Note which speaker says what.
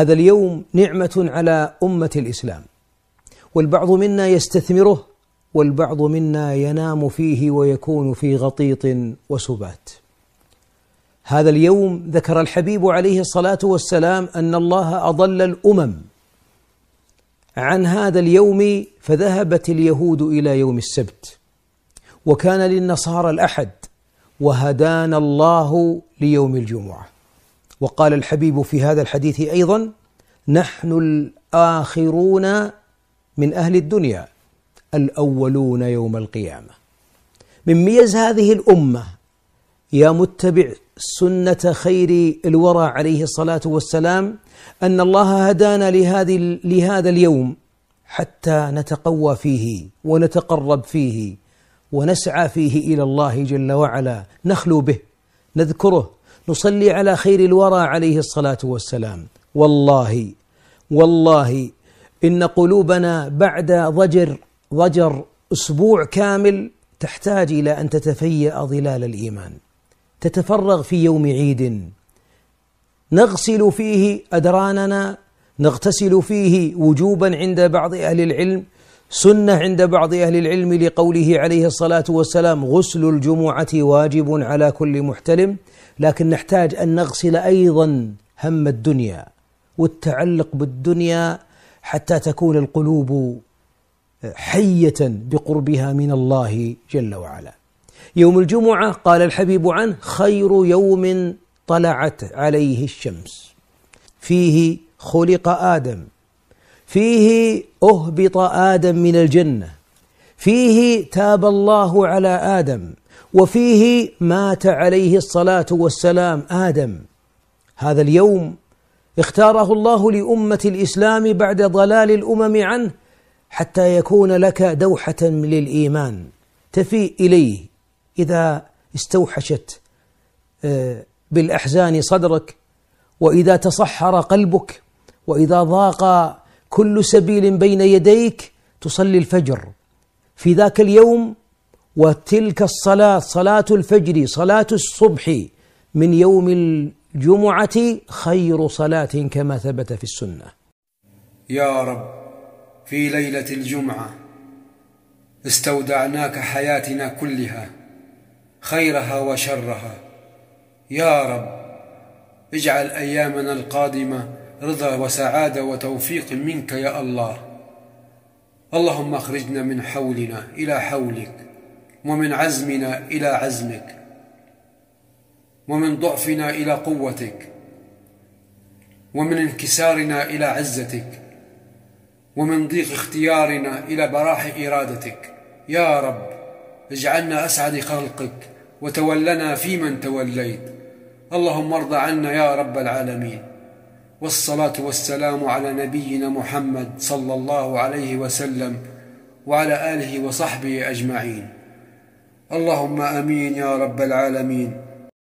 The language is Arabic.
Speaker 1: هذا اليوم نعمة على أمة الإسلام والبعض منا يستثمره والبعض منا ينام فيه ويكون في غطيط وسبات هذا اليوم ذكر الحبيب عليه الصلاه والسلام ان الله اضل الامم عن هذا اليوم فذهبت اليهود الى يوم السبت وكان للنصارى الاحد وهدانا الله ليوم الجمعه وقال الحبيب في هذا الحديث ايضا نحن الاخرون من اهل الدنيا الاولون يوم القيامه من ميز هذه الامه يا متبع سنه خير الورى عليه الصلاه والسلام ان الله هدانا لهذه لهذا اليوم حتى نتقوى فيه ونتقرب فيه ونسعى فيه الى الله جل وعلا نخلو به نذكره نصلي على خير الورى عليه الصلاه والسلام والله والله ان قلوبنا بعد ضجر ضجر اسبوع كامل تحتاج الى ان تتفيأ ظلال الايمان تتفرغ في يوم عيد نغسل فيه ادراننا نغتسل فيه وجوبا عند بعض اهل العلم سنه عند بعض اهل العلم لقوله عليه الصلاه والسلام غسل الجمعه واجب على كل محتلم لكن نحتاج ان نغسل ايضا هم الدنيا والتعلق بالدنيا حتى تكون القلوب حيه بقربها من الله جل وعلا. يوم الجمعه قال الحبيب عنه خير يوم طلعت عليه الشمس فيه خلق ادم فيه أهبط آدم من الجنة فيه تاب الله على آدم وفيه مات عليه الصلاة والسلام آدم هذا اليوم اختاره الله لأمة الإسلام بعد ضلال الأمم عنه حتى يكون لك دوحة للإيمان تفيء إليه إذا استوحشت آه، بالأحزان صدرك وإذا تصحر قلبك وإذا ضاق كل سبيل بين يديك تصلي الفجر في ذاك اليوم وتلك الصلاة صلاة الفجر صلاة الصبح من يوم الجمعة خير صلاة كما ثبت في السنة
Speaker 2: يا رب في ليلة الجمعة استودعناك حياتنا كلها خيرها وشرها يا رب اجعل أيامنا القادمة رضا وسعاده وتوفيق منك يا الله اللهم اخرجنا من حولنا الى حولك ومن عزمنا الى عزمك ومن ضعفنا الى قوتك ومن انكسارنا الى عزتك ومن ضيق اختيارنا الى براح ارادتك يا رب اجعلنا اسعد خلقك وتولنا فيمن توليت اللهم ارض عنا يا رب العالمين والصلاه والسلام على نبينا محمد صلى الله عليه وسلم وعلى اله وصحبه اجمعين اللهم امين يا رب العالمين